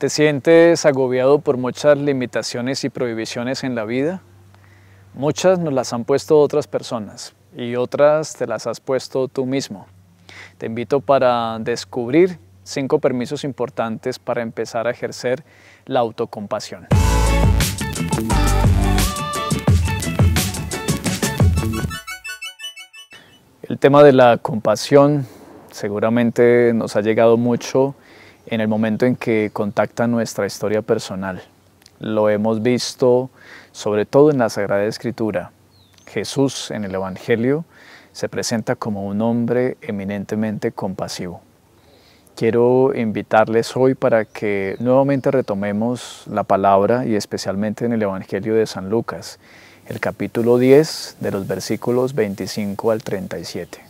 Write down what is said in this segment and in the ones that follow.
¿Te sientes agobiado por muchas limitaciones y prohibiciones en la vida? Muchas nos las han puesto otras personas y otras te las has puesto tú mismo. Te invito para descubrir cinco permisos importantes para empezar a ejercer la autocompasión. El tema de la compasión seguramente nos ha llegado mucho en el momento en que contacta nuestra historia personal. Lo hemos visto sobre todo en la Sagrada Escritura. Jesús en el Evangelio se presenta como un hombre eminentemente compasivo. Quiero invitarles hoy para que nuevamente retomemos la palabra y especialmente en el Evangelio de San Lucas, el capítulo 10 de los versículos 25 al 37.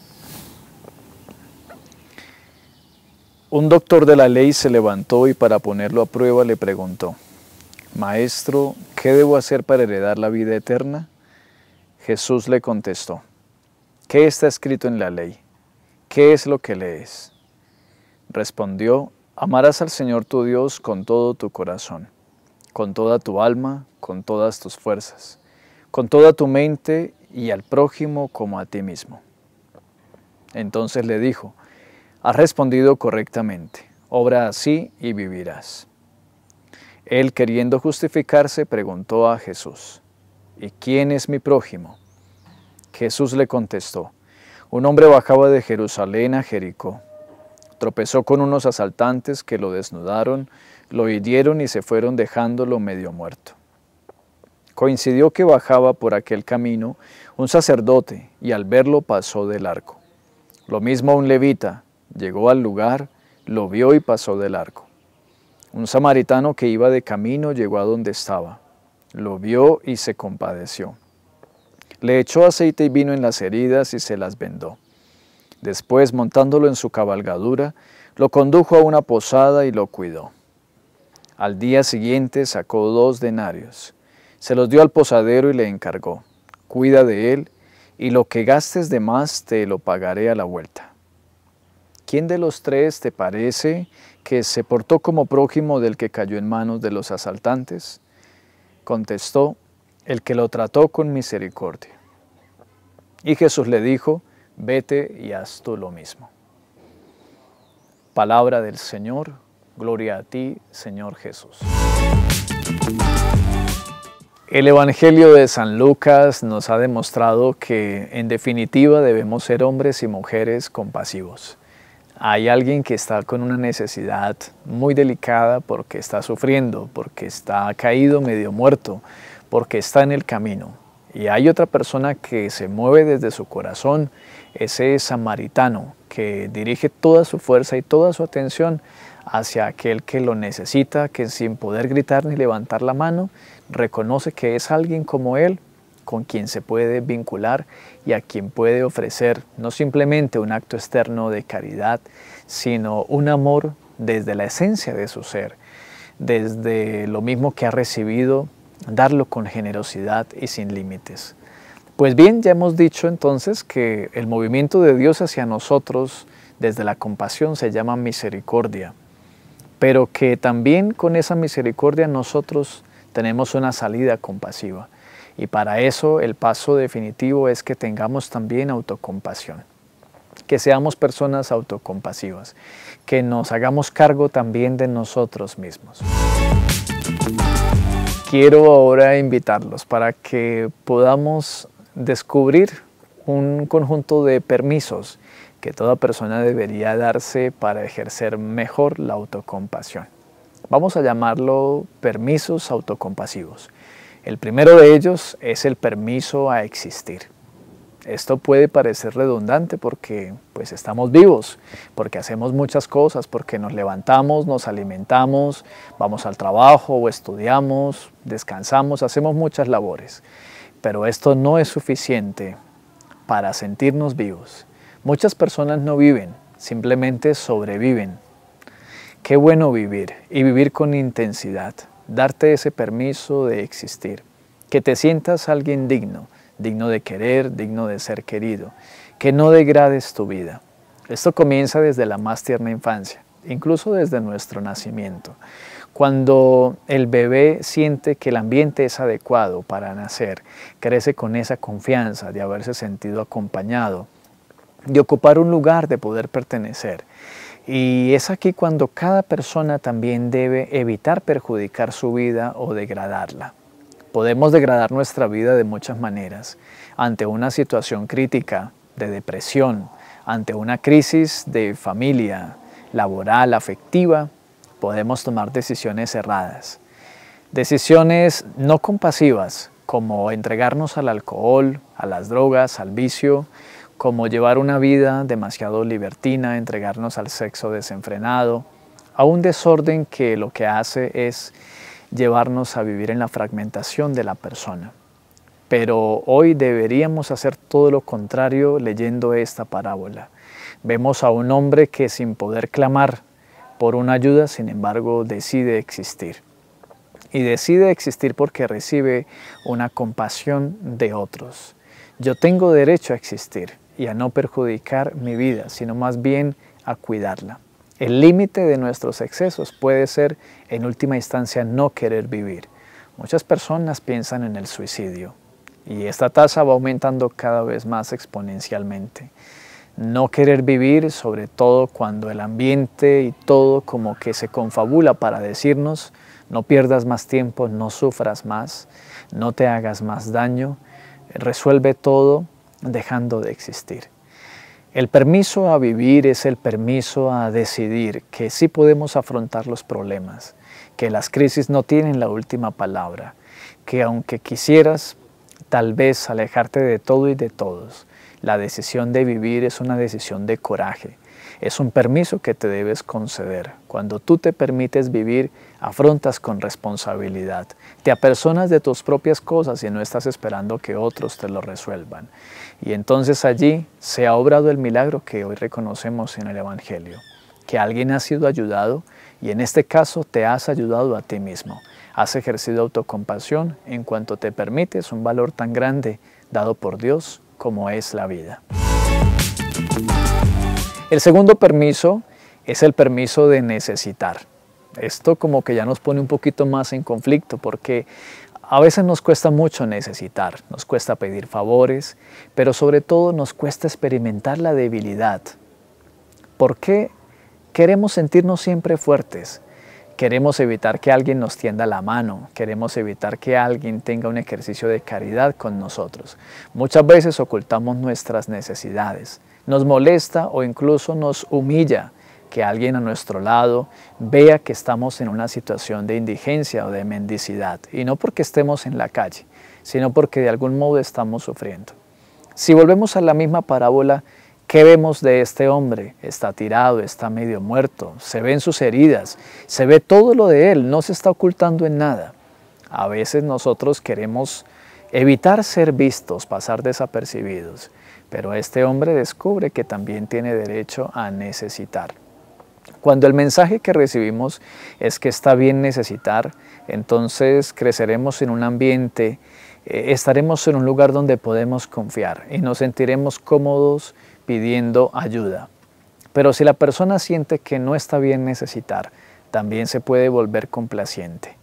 Un doctor de la ley se levantó y para ponerlo a prueba le preguntó, Maestro, ¿qué debo hacer para heredar la vida eterna? Jesús le contestó, ¿qué está escrito en la ley? ¿Qué es lo que lees? Respondió, amarás al Señor tu Dios con todo tu corazón, con toda tu alma, con todas tus fuerzas, con toda tu mente y al prójimo como a ti mismo. Entonces le dijo, ha respondido correctamente, obra así y vivirás. Él, queriendo justificarse, preguntó a Jesús, ¿y quién es mi prójimo? Jesús le contestó, un hombre bajaba de Jerusalén a Jericó. Tropezó con unos asaltantes que lo desnudaron, lo hirieron y se fueron dejándolo medio muerto. Coincidió que bajaba por aquel camino un sacerdote y al verlo pasó del arco. Lo mismo un levita, Llegó al lugar, lo vio y pasó del arco. Un samaritano que iba de camino llegó a donde estaba. Lo vio y se compadeció. Le echó aceite y vino en las heridas y se las vendó. Después, montándolo en su cabalgadura, lo condujo a una posada y lo cuidó. Al día siguiente sacó dos denarios. Se los dio al posadero y le encargó, cuida de él, y lo que gastes de más te lo pagaré a la vuelta. ¿Quién de los tres te parece que se portó como prójimo del que cayó en manos de los asaltantes? Contestó, el que lo trató con misericordia. Y Jesús le dijo, vete y haz tú lo mismo. Palabra del Señor, gloria a ti, Señor Jesús. El Evangelio de San Lucas nos ha demostrado que en definitiva debemos ser hombres y mujeres compasivos hay alguien que está con una necesidad muy delicada porque está sufriendo, porque está caído medio muerto, porque está en el camino. Y hay otra persona que se mueve desde su corazón, ese samaritano que dirige toda su fuerza y toda su atención hacia aquel que lo necesita, que sin poder gritar ni levantar la mano, reconoce que es alguien como él con quien se puede vincular y a quien puede ofrecer no simplemente un acto externo de caridad, sino un amor desde la esencia de su ser, desde lo mismo que ha recibido, darlo con generosidad y sin límites. Pues bien, ya hemos dicho entonces que el movimiento de Dios hacia nosotros desde la compasión se llama misericordia, pero que también con esa misericordia nosotros tenemos una salida compasiva. Y para eso el paso definitivo es que tengamos también autocompasión, que seamos personas autocompasivas, que nos hagamos cargo también de nosotros mismos. Quiero ahora invitarlos para que podamos descubrir un conjunto de permisos que toda persona debería darse para ejercer mejor la autocompasión. Vamos a llamarlo permisos autocompasivos. El primero de ellos es el permiso a existir. Esto puede parecer redundante porque pues estamos vivos, porque hacemos muchas cosas, porque nos levantamos, nos alimentamos, vamos al trabajo o estudiamos, descansamos, hacemos muchas labores. Pero esto no es suficiente para sentirnos vivos. Muchas personas no viven, simplemente sobreviven. Qué bueno vivir y vivir con intensidad darte ese permiso de existir, que te sientas alguien digno, digno de querer, digno de ser querido, que no degrades tu vida. Esto comienza desde la más tierna infancia, incluso desde nuestro nacimiento. Cuando el bebé siente que el ambiente es adecuado para nacer, crece con esa confianza de haberse sentido acompañado, de ocupar un lugar, de poder pertenecer. Y es aquí cuando cada persona también debe evitar perjudicar su vida o degradarla. Podemos degradar nuestra vida de muchas maneras. Ante una situación crítica de depresión, ante una crisis de familia, laboral, afectiva, podemos tomar decisiones erradas. Decisiones no compasivas, como entregarnos al alcohol, a las drogas, al vicio, como llevar una vida demasiado libertina, entregarnos al sexo desenfrenado, a un desorden que lo que hace es llevarnos a vivir en la fragmentación de la persona. Pero hoy deberíamos hacer todo lo contrario leyendo esta parábola. Vemos a un hombre que sin poder clamar por una ayuda, sin embargo, decide existir. Y decide existir porque recibe una compasión de otros. Yo tengo derecho a existir y a no perjudicar mi vida, sino más bien a cuidarla. El límite de nuestros excesos puede ser, en última instancia, no querer vivir. Muchas personas piensan en el suicidio y esta tasa va aumentando cada vez más exponencialmente. No querer vivir, sobre todo cuando el ambiente y todo como que se confabula para decirnos, no pierdas más tiempo, no sufras más, no te hagas más daño, resuelve todo dejando de existir. El permiso a vivir es el permiso a decidir que sí podemos afrontar los problemas, que las crisis no tienen la última palabra, que aunque quisieras tal vez alejarte de todo y de todos, la decisión de vivir es una decisión de coraje, es un permiso que te debes conceder. Cuando tú te permites vivir, afrontas con responsabilidad. Te apersonas de tus propias cosas y no estás esperando que otros te lo resuelvan. Y entonces allí se ha obrado el milagro que hoy reconocemos en el Evangelio, que alguien ha sido ayudado y en este caso te has ayudado a ti mismo. Has ejercido autocompasión en cuanto te permites un valor tan grande dado por Dios como es la vida. El segundo permiso es el permiso de necesitar. Esto como que ya nos pone un poquito más en conflicto porque a veces nos cuesta mucho necesitar, nos cuesta pedir favores, pero sobre todo nos cuesta experimentar la debilidad. ¿Por qué queremos sentirnos siempre fuertes? Queremos evitar que alguien nos tienda la mano, queremos evitar que alguien tenga un ejercicio de caridad con nosotros. Muchas veces ocultamos nuestras necesidades, nos molesta o incluso nos humilla que alguien a nuestro lado vea que estamos en una situación de indigencia o de mendicidad, y no porque estemos en la calle, sino porque de algún modo estamos sufriendo. Si volvemos a la misma parábola, ¿qué vemos de este hombre? Está tirado, está medio muerto, se ven sus heridas, se ve todo lo de él, no se está ocultando en nada. A veces nosotros queremos evitar ser vistos, pasar desapercibidos, pero este hombre descubre que también tiene derecho a necesitar. Cuando el mensaje que recibimos es que está bien necesitar, entonces creceremos en un ambiente, eh, estaremos en un lugar donde podemos confiar y nos sentiremos cómodos pidiendo ayuda. Pero si la persona siente que no está bien necesitar, también se puede volver complaciente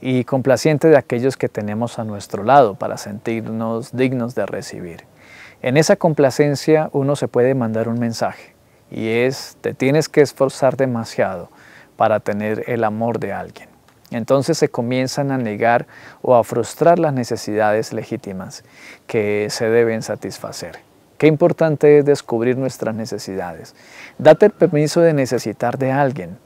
y complaciente de aquellos que tenemos a nuestro lado para sentirnos dignos de recibir. En esa complacencia uno se puede mandar un mensaje y es te tienes que esforzar demasiado para tener el amor de alguien. Entonces se comienzan a negar o a frustrar las necesidades legítimas que se deben satisfacer. Qué importante es descubrir nuestras necesidades. Date el permiso de necesitar de alguien.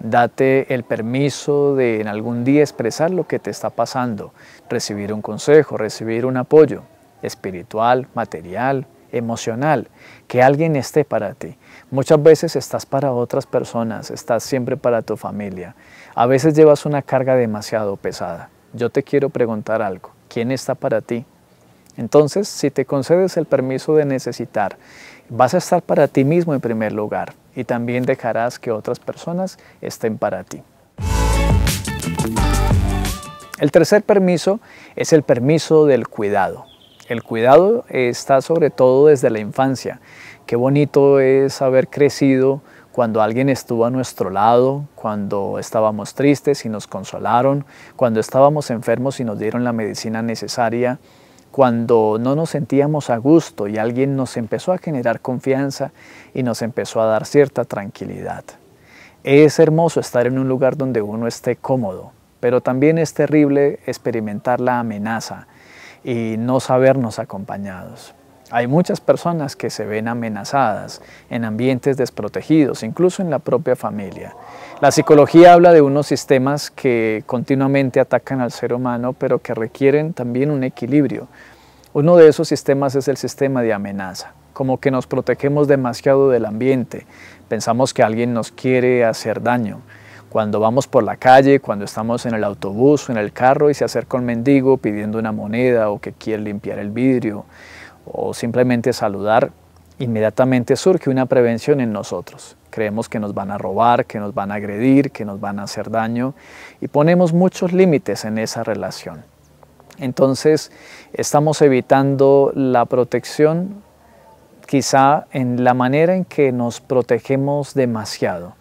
Date el permiso de en algún día expresar lo que te está pasando, recibir un consejo, recibir un apoyo espiritual, material, emocional, que alguien esté para ti. Muchas veces estás para otras personas, estás siempre para tu familia. A veces llevas una carga demasiado pesada. Yo te quiero preguntar algo, ¿quién está para ti? Entonces, si te concedes el permiso de necesitar, vas a estar para ti mismo en primer lugar y también dejarás que otras personas estén para ti. El tercer permiso es el permiso del cuidado. El cuidado está sobre todo desde la infancia. Qué bonito es haber crecido cuando alguien estuvo a nuestro lado, cuando estábamos tristes y nos consolaron, cuando estábamos enfermos y nos dieron la medicina necesaria, cuando no nos sentíamos a gusto y alguien nos empezó a generar confianza y nos empezó a dar cierta tranquilidad. Es hermoso estar en un lugar donde uno esté cómodo, pero también es terrible experimentar la amenaza y no sabernos acompañados. Hay muchas personas que se ven amenazadas en ambientes desprotegidos, incluso en la propia familia. La psicología habla de unos sistemas que continuamente atacan al ser humano, pero que requieren también un equilibrio. Uno de esos sistemas es el sistema de amenaza, como que nos protegemos demasiado del ambiente, pensamos que alguien nos quiere hacer daño. Cuando vamos por la calle, cuando estamos en el autobús o en el carro y se acerca un mendigo pidiendo una moneda o que quiere limpiar el vidrio, o simplemente saludar, inmediatamente surge una prevención en nosotros. Creemos que nos van a robar, que nos van a agredir, que nos van a hacer daño y ponemos muchos límites en esa relación. Entonces estamos evitando la protección quizá en la manera en que nos protegemos demasiado.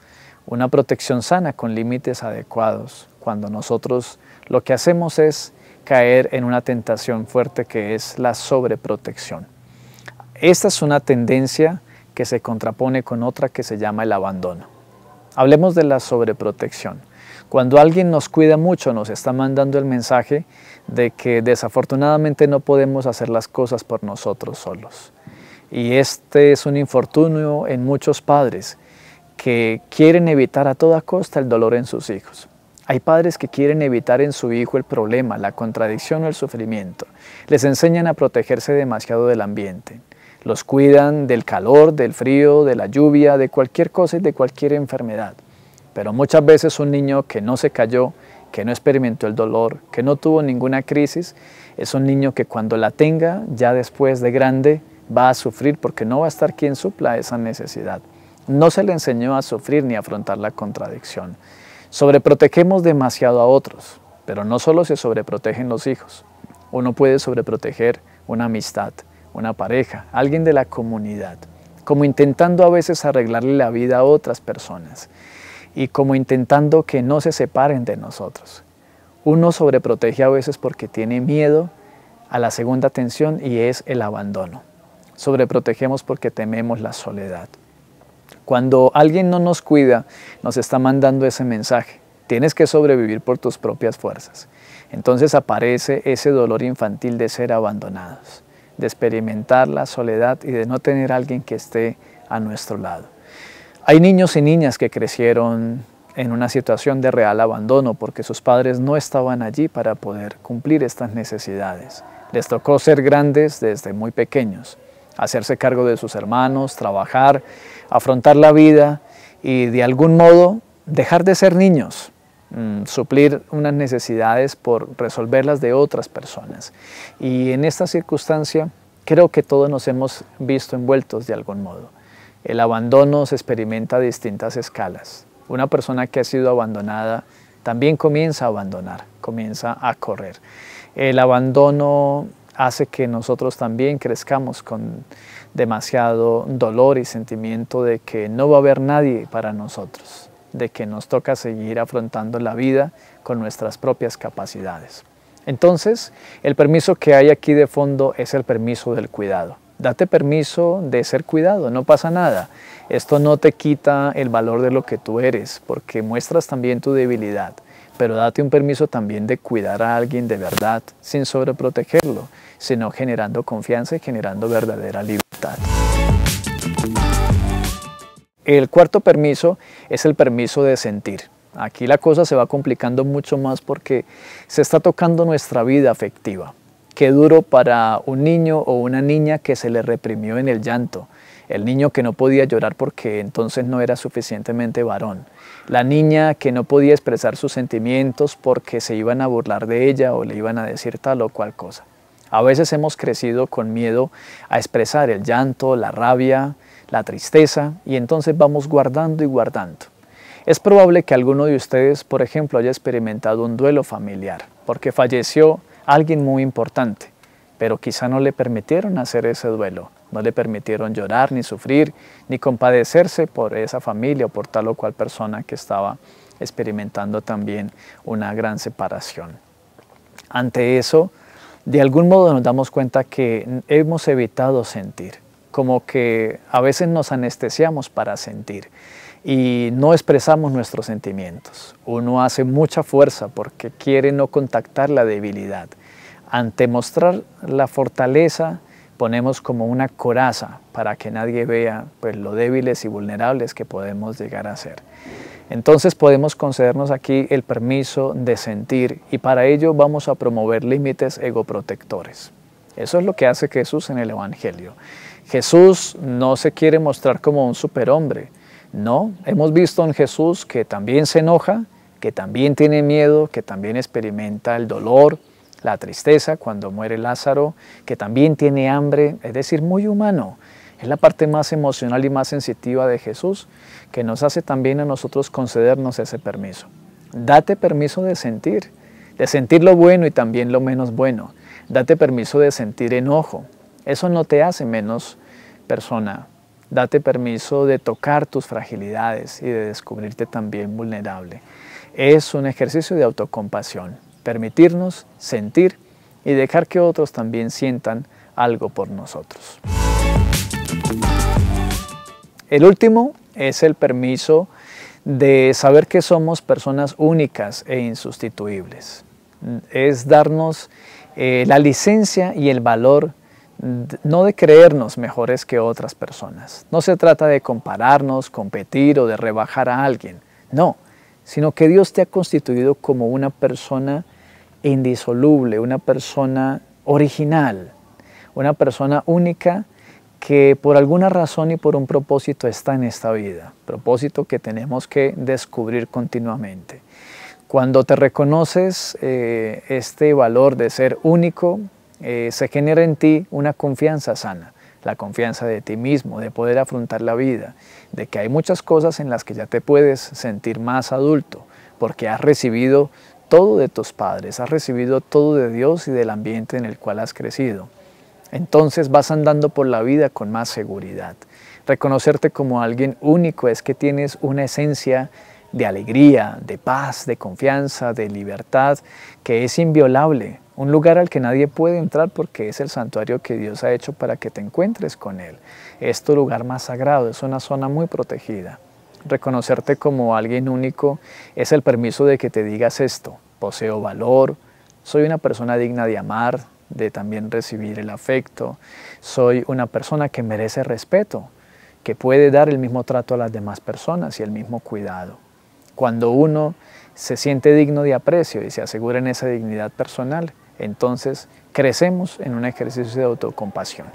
Una protección sana con límites adecuados, cuando nosotros lo que hacemos es caer en una tentación fuerte que es la sobreprotección. Esta es una tendencia que se contrapone con otra que se llama el abandono. Hablemos de la sobreprotección. Cuando alguien nos cuida mucho nos está mandando el mensaje de que desafortunadamente no podemos hacer las cosas por nosotros solos. Y este es un infortunio en muchos padres que quieren evitar a toda costa el dolor en sus hijos. Hay padres que quieren evitar en su hijo el problema, la contradicción o el sufrimiento. Les enseñan a protegerse demasiado del ambiente. Los cuidan del calor, del frío, de la lluvia, de cualquier cosa y de cualquier enfermedad. Pero muchas veces un niño que no se cayó, que no experimentó el dolor, que no tuvo ninguna crisis, es un niño que cuando la tenga, ya después de grande, va a sufrir porque no va a estar quien supla esa necesidad. No se le enseñó a sufrir ni a afrontar la contradicción. Sobreprotegemos demasiado a otros, pero no solo se sobreprotegen los hijos. Uno puede sobreproteger una amistad, una pareja, alguien de la comunidad, como intentando a veces arreglarle la vida a otras personas y como intentando que no se separen de nosotros. Uno sobreprotege a veces porque tiene miedo a la segunda tensión y es el abandono. Sobreprotegemos porque tememos la soledad. Cuando alguien no nos cuida, nos está mandando ese mensaje. Tienes que sobrevivir por tus propias fuerzas. Entonces aparece ese dolor infantil de ser abandonados, de experimentar la soledad y de no tener a alguien que esté a nuestro lado. Hay niños y niñas que crecieron en una situación de real abandono porque sus padres no estaban allí para poder cumplir estas necesidades. Les tocó ser grandes desde muy pequeños hacerse cargo de sus hermanos, trabajar, afrontar la vida y de algún modo dejar de ser niños, mm, suplir unas necesidades por resolverlas de otras personas. Y en esta circunstancia creo que todos nos hemos visto envueltos de algún modo. El abandono se experimenta a distintas escalas. Una persona que ha sido abandonada también comienza a abandonar, comienza a correr. El abandono hace que nosotros también crezcamos con demasiado dolor y sentimiento de que no va a haber nadie para nosotros, de que nos toca seguir afrontando la vida con nuestras propias capacidades. Entonces, el permiso que hay aquí de fondo es el permiso del cuidado. Date permiso de ser cuidado, no pasa nada. Esto no te quita el valor de lo que tú eres, porque muestras también tu debilidad pero date un permiso también de cuidar a alguien de verdad sin sobreprotegerlo, sino generando confianza y generando verdadera libertad. El cuarto permiso es el permiso de sentir. Aquí la cosa se va complicando mucho más porque se está tocando nuestra vida afectiva. Qué duro para un niño o una niña que se le reprimió en el llanto. El niño que no podía llorar porque entonces no era suficientemente varón. La niña que no podía expresar sus sentimientos porque se iban a burlar de ella o le iban a decir tal o cual cosa. A veces hemos crecido con miedo a expresar el llanto, la rabia, la tristeza y entonces vamos guardando y guardando. Es probable que alguno de ustedes, por ejemplo, haya experimentado un duelo familiar porque falleció alguien muy importante, pero quizá no le permitieron hacer ese duelo, no le permitieron llorar, ni sufrir, ni compadecerse por esa familia o por tal o cual persona que estaba experimentando también una gran separación. Ante eso, de algún modo nos damos cuenta que hemos evitado sentir, como que a veces nos anestesiamos para sentir y no expresamos nuestros sentimientos. Uno hace mucha fuerza porque quiere no contactar la debilidad. Ante mostrar la fortaleza, ponemos como una coraza para que nadie vea pues, lo débiles y vulnerables que podemos llegar a ser. Entonces podemos concedernos aquí el permiso de sentir y para ello vamos a promover límites egoprotectores. Eso es lo que hace Jesús en el Evangelio. Jesús no se quiere mostrar como un superhombre. No, hemos visto en Jesús que también se enoja, que también tiene miedo, que también experimenta el dolor, la tristeza cuando muere Lázaro, que también tiene hambre, es decir, muy humano. Es la parte más emocional y más sensitiva de Jesús que nos hace también a nosotros concedernos ese permiso. Date permiso de sentir, de sentir lo bueno y también lo menos bueno. Date permiso de sentir enojo. Eso no te hace menos persona. Date permiso de tocar tus fragilidades y de descubrirte también vulnerable. Es un ejercicio de autocompasión, permitirnos sentir y dejar que otros también sientan algo por nosotros. El último es el permiso de saber que somos personas únicas e insustituibles. Es darnos eh, la licencia y el valor no de creernos mejores que otras personas. No se trata de compararnos, competir o de rebajar a alguien, no, sino que Dios te ha constituido como una persona indisoluble, una persona original, una persona única que por alguna razón y por un propósito está en esta vida, propósito que tenemos que descubrir continuamente. Cuando te reconoces eh, este valor de ser único, eh, se genera en ti una confianza sana, la confianza de ti mismo, de poder afrontar la vida, de que hay muchas cosas en las que ya te puedes sentir más adulto, porque has recibido todo de tus padres, has recibido todo de Dios y del ambiente en el cual has crecido. Entonces vas andando por la vida con más seguridad. Reconocerte como alguien único es que tienes una esencia de alegría, de paz, de confianza, de libertad, que es inviolable, un lugar al que nadie puede entrar porque es el santuario que Dios ha hecho para que te encuentres con Él. Es tu lugar más sagrado, es una zona muy protegida. Reconocerte como alguien único es el permiso de que te digas esto, poseo valor, soy una persona digna de amar, de también recibir el afecto. Soy una persona que merece respeto, que puede dar el mismo trato a las demás personas y el mismo cuidado. Cuando uno se siente digno de aprecio y se asegura en esa dignidad personal, entonces crecemos en un ejercicio de autocompasión.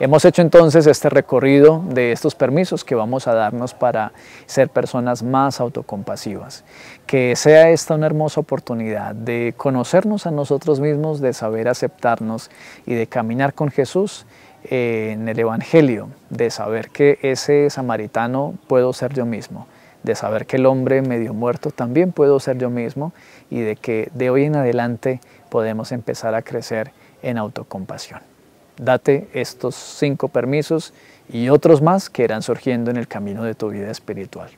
Hemos hecho entonces este recorrido de estos permisos que vamos a darnos para ser personas más autocompasivas. Que sea esta una hermosa oportunidad de conocernos a nosotros mismos, de saber aceptarnos y de caminar con Jesús eh, en el Evangelio, de saber que ese samaritano puedo ser yo mismo, de saber que el hombre medio muerto también puedo ser yo mismo y de que de hoy en adelante podemos empezar a crecer en autocompasión date estos cinco permisos y otros más que irán surgiendo en el camino de tu vida espiritual.